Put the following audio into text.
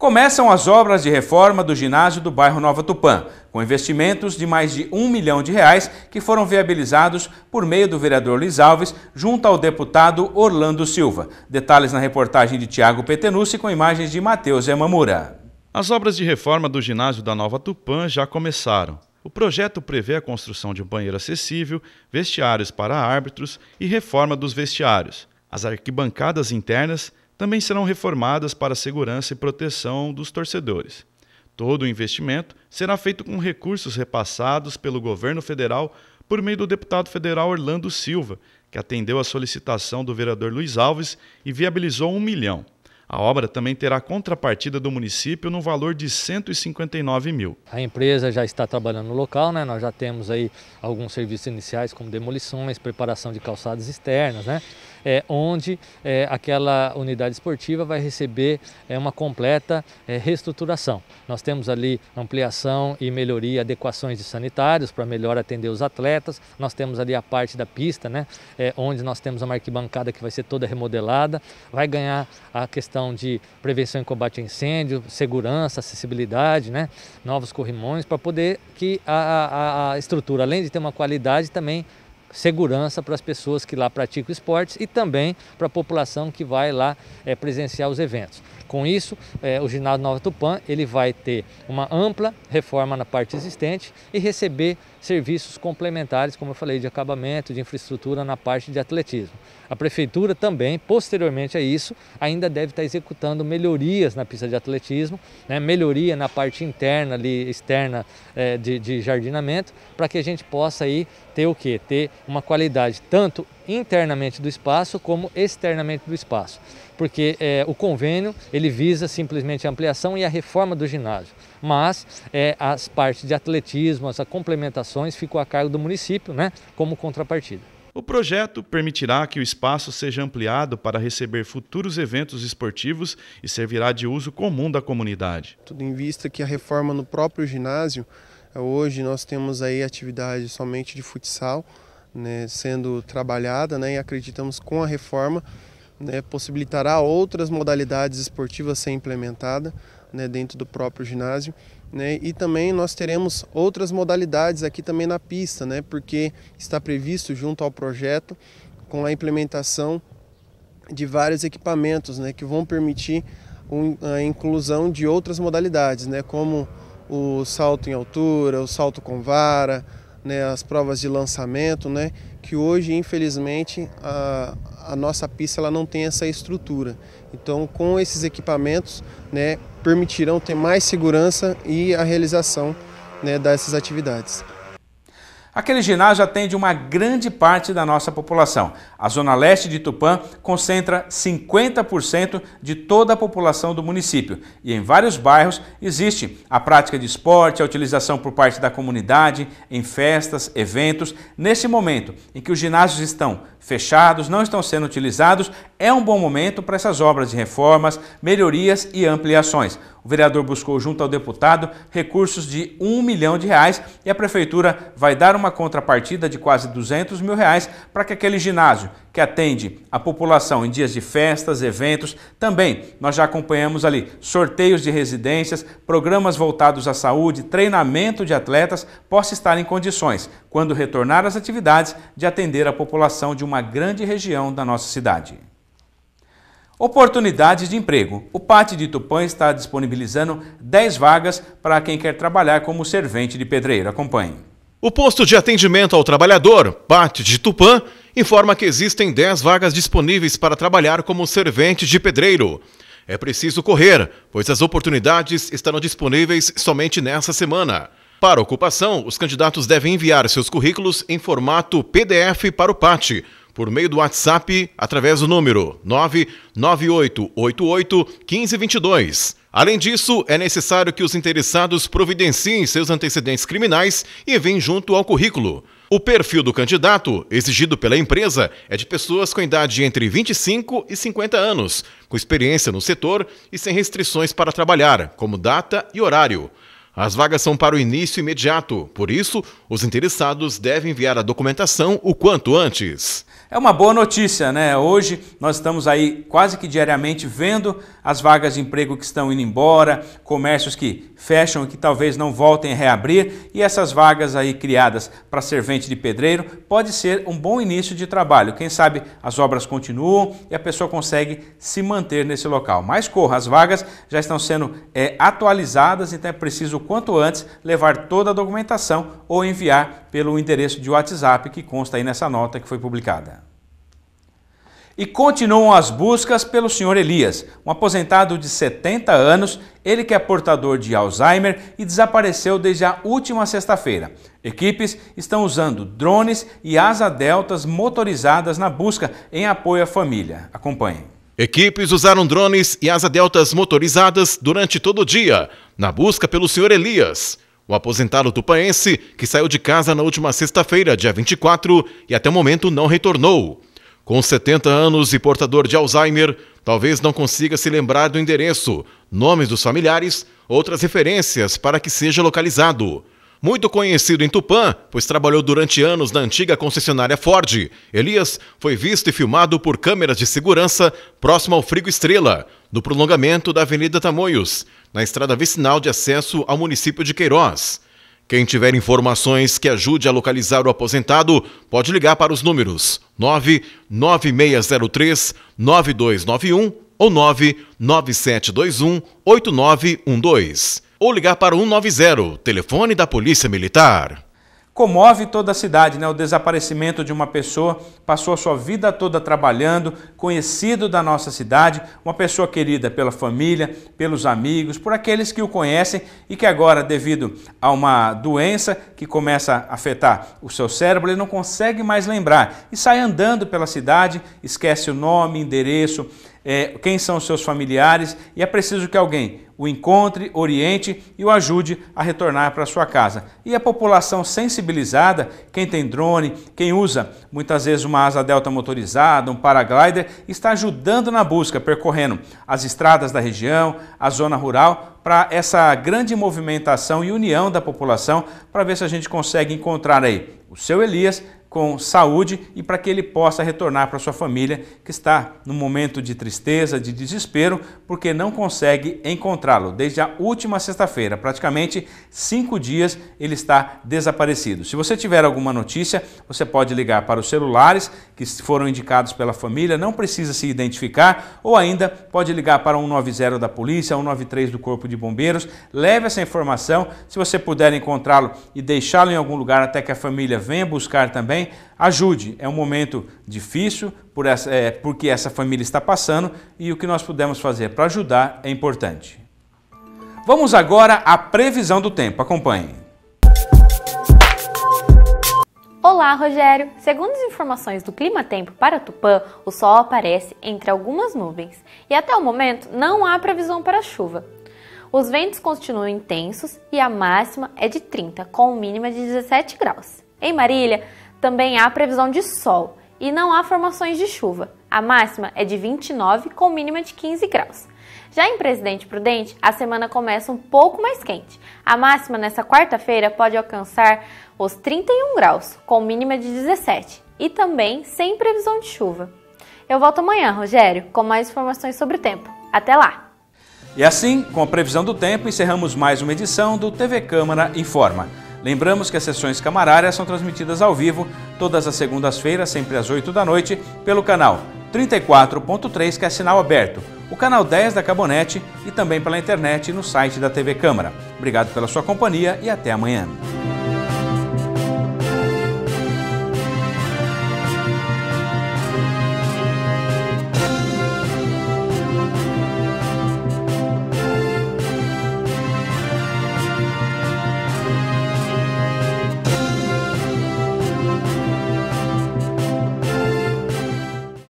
Começam as obras de reforma do ginásio do bairro Nova Tupã, com investimentos de mais de um milhão de reais que foram viabilizados por meio do vereador Luiz Alves junto ao deputado Orlando Silva. Detalhes na reportagem de Tiago Petenucci com imagens de Matheus Emamura. As obras de reforma do ginásio da Nova Tupã já começaram. O projeto prevê a construção de um banheiro acessível, vestiários para árbitros e reforma dos vestiários. As arquibancadas internas também serão reformadas para segurança e proteção dos torcedores. Todo o investimento será feito com recursos repassados pelo governo federal por meio do deputado federal Orlando Silva, que atendeu a solicitação do vereador Luiz Alves e viabilizou um milhão. A obra também terá contrapartida do município no valor de 159 mil. A empresa já está trabalhando no local, né? Nós já temos aí alguns serviços iniciais como demolições, preparação de calçadas externas, né? é, onde é, aquela unidade esportiva vai receber é, uma completa é, reestruturação. Nós temos ali ampliação e melhoria, adequações de sanitários para melhor atender os atletas. Nós temos ali a parte da pista, né, é, onde nós temos uma arquibancada que vai ser toda remodelada. Vai ganhar a questão de prevenção e combate a incêndio, segurança, acessibilidade, né, novos corrimões, para poder que a, a, a estrutura, além de ter uma qualidade, também segurança para as pessoas que lá praticam esportes e também para a população que vai lá é, presenciar os eventos. Com isso, é, o ginásio Nova Tupã ele vai ter uma ampla reforma na parte existente e receber serviços complementares, como eu falei, de acabamento, de infraestrutura na parte de atletismo. A prefeitura também, posteriormente a isso, ainda deve estar executando melhorias na pista de atletismo, né, melhoria na parte interna ali, externa é, de, de jardinamento, para que a gente possa aí ter o que? Ter uma qualidade tanto internamente do espaço como externamente do espaço, porque é, o convênio ele visa simplesmente a ampliação e a reforma do ginásio mas é, as partes de atletismo, as complementações ficam a cargo do município, né, como contrapartida. O projeto permitirá que o espaço seja ampliado para receber futuros eventos esportivos e servirá de uso comum da comunidade. Tudo em vista que a reforma no próprio ginásio, é, hoje nós temos aí atividade somente de futsal né, sendo trabalhada né, e acreditamos com a reforma né, possibilitará outras modalidades esportivas ser implementadas né, dentro do próprio ginásio. Né? E também nós teremos outras modalidades aqui também na pista, né? porque está previsto junto ao projeto com a implementação de vários equipamentos né, que vão permitir a inclusão de outras modalidades, né, como o salto em altura, o salto com vara, né, as provas de lançamento, né, que hoje, infelizmente, a, a nossa pista ela não tem essa estrutura. Então, com esses equipamentos, né, permitirão ter mais segurança e a realização né, dessas atividades. Aquele ginásio atende uma grande parte da nossa população. A Zona Leste de Tupã concentra 50% de toda a população do município e em vários bairros existe a prática de esporte, a utilização por parte da comunidade, em festas, eventos. Nesse momento em que os ginásios estão fechados, não estão sendo utilizados, é um bom momento para essas obras de reformas, melhorias e ampliações. O vereador buscou, junto ao deputado, recursos de um milhão de reais e a prefeitura vai dar uma contrapartida de quase 200 mil reais para que aquele ginásio, que atende a população em dias de festas, eventos, também nós já acompanhamos ali sorteios de residências, programas voltados à saúde, treinamento de atletas, possa estar em condições, quando retornar às atividades, de atender a população de uma grande região da nossa cidade. Oportunidades de emprego. O PAT de Tupã está disponibilizando 10 vagas para quem quer trabalhar como servente de pedreiro. Acompanhe. O posto de atendimento ao trabalhador, PAT de Tupã, informa que existem 10 vagas disponíveis para trabalhar como servente de pedreiro. É preciso correr, pois as oportunidades estarão disponíveis somente nessa semana. Para ocupação, os candidatos devem enviar seus currículos em formato PDF para o PAT por meio do WhatsApp através do número 99888 1522. Além disso, é necessário que os interessados providenciem seus antecedentes criminais e vêm junto ao currículo. O perfil do candidato, exigido pela empresa, é de pessoas com idade entre 25 e 50 anos, com experiência no setor e sem restrições para trabalhar, como data e horário. As vagas são para o início imediato, por isso, os interessados devem enviar a documentação o quanto antes. É uma boa notícia, né? Hoje nós estamos aí quase que diariamente vendo as vagas de emprego que estão indo embora, comércios que fecham e que talvez não voltem a reabrir, e essas vagas aí criadas para servente de pedreiro pode ser um bom início de trabalho. Quem sabe as obras continuam e a pessoa consegue se manter nesse local. Mas corra, as vagas já estão sendo é, atualizadas, então é preciso quanto antes levar toda a documentação ou enviar pelo endereço de WhatsApp que consta aí nessa nota que foi publicada. E continuam as buscas pelo senhor Elias, um aposentado de 70 anos, ele que é portador de Alzheimer e desapareceu desde a última sexta-feira. Equipes estão usando drones e asa deltas motorizadas na busca em apoio à família. Acompanhe. Equipes usaram drones e asa deltas motorizadas durante todo o dia na busca pelo senhor Elias. O aposentado tupaense, que saiu de casa na última sexta-feira, dia 24, e até o momento não retornou. Com 70 anos e portador de Alzheimer, talvez não consiga se lembrar do endereço, nomes dos familiares, outras referências para que seja localizado. Muito conhecido em Tupã, pois trabalhou durante anos na antiga concessionária Ford, Elias foi visto e filmado por câmeras de segurança próximo ao Frigo Estrela, no prolongamento da Avenida Tamoios, na estrada vicinal de acesso ao município de Queiroz. Quem tiver informações que ajude a localizar o aposentado, pode ligar para os números 99603 9291 ou 99721 8912 ou ligar para o 190, telefone da Polícia Militar. Comove toda a cidade, né? O desaparecimento de uma pessoa, passou a sua vida toda trabalhando, conhecido da nossa cidade, uma pessoa querida pela família, pelos amigos, por aqueles que o conhecem e que agora, devido a uma doença que começa a afetar o seu cérebro, ele não consegue mais lembrar e sai andando pela cidade, esquece o nome, endereço, é, quem são os seus familiares e é preciso que alguém o encontre, oriente e o ajude a retornar para sua casa. E a população sensibilizada, quem tem drone, quem usa muitas vezes uma asa delta motorizada, um paraglider, está ajudando na busca, percorrendo as estradas da região, a zona rural, para essa grande movimentação e união da população para ver se a gente consegue encontrar aí o seu Elias com saúde e para que ele possa retornar para sua família que está no momento de tristeza, de desespero, porque não consegue encontrá-lo. Desde a última sexta-feira, praticamente cinco dias, ele está desaparecido. Se você tiver alguma notícia, você pode ligar para os celulares que foram indicados pela família, não precisa se identificar, ou ainda pode ligar para 190 da polícia, 193 do Corpo de Bombeiros. Leve essa informação. Se você puder encontrá-lo e deixá-lo em algum lugar até que a família venha buscar também, também ajude. É um momento difícil por essa, é, porque essa família está passando e o que nós pudermos fazer para ajudar é importante. Vamos agora à previsão do tempo. Acompanhe. Olá, Rogério! Segundo as informações do Clima Tempo para Tupã, o sol aparece entre algumas nuvens e até o momento não há previsão para chuva. Os ventos continuam intensos e a máxima é de 30, com mínima de 17 graus. Em Marília, também há previsão de sol e não há formações de chuva. A máxima é de 29 com mínima de 15 graus. Já em Presidente Prudente, a semana começa um pouco mais quente. A máxima nessa quarta-feira pode alcançar os 31 graus, com mínima de 17, e também sem previsão de chuva. Eu volto amanhã, Rogério, com mais informações sobre o tempo. Até lá! E assim, com a previsão do tempo, encerramos mais uma edição do TV Câmara Informa. Lembramos que as sessões camarárias são transmitidas ao vivo todas as segundas-feiras, sempre às 8 da noite, pelo canal 34.3, que é sinal aberto, o canal 10 da Cabonete e também pela internet no site da TV Câmara. Obrigado pela sua companhia e até amanhã.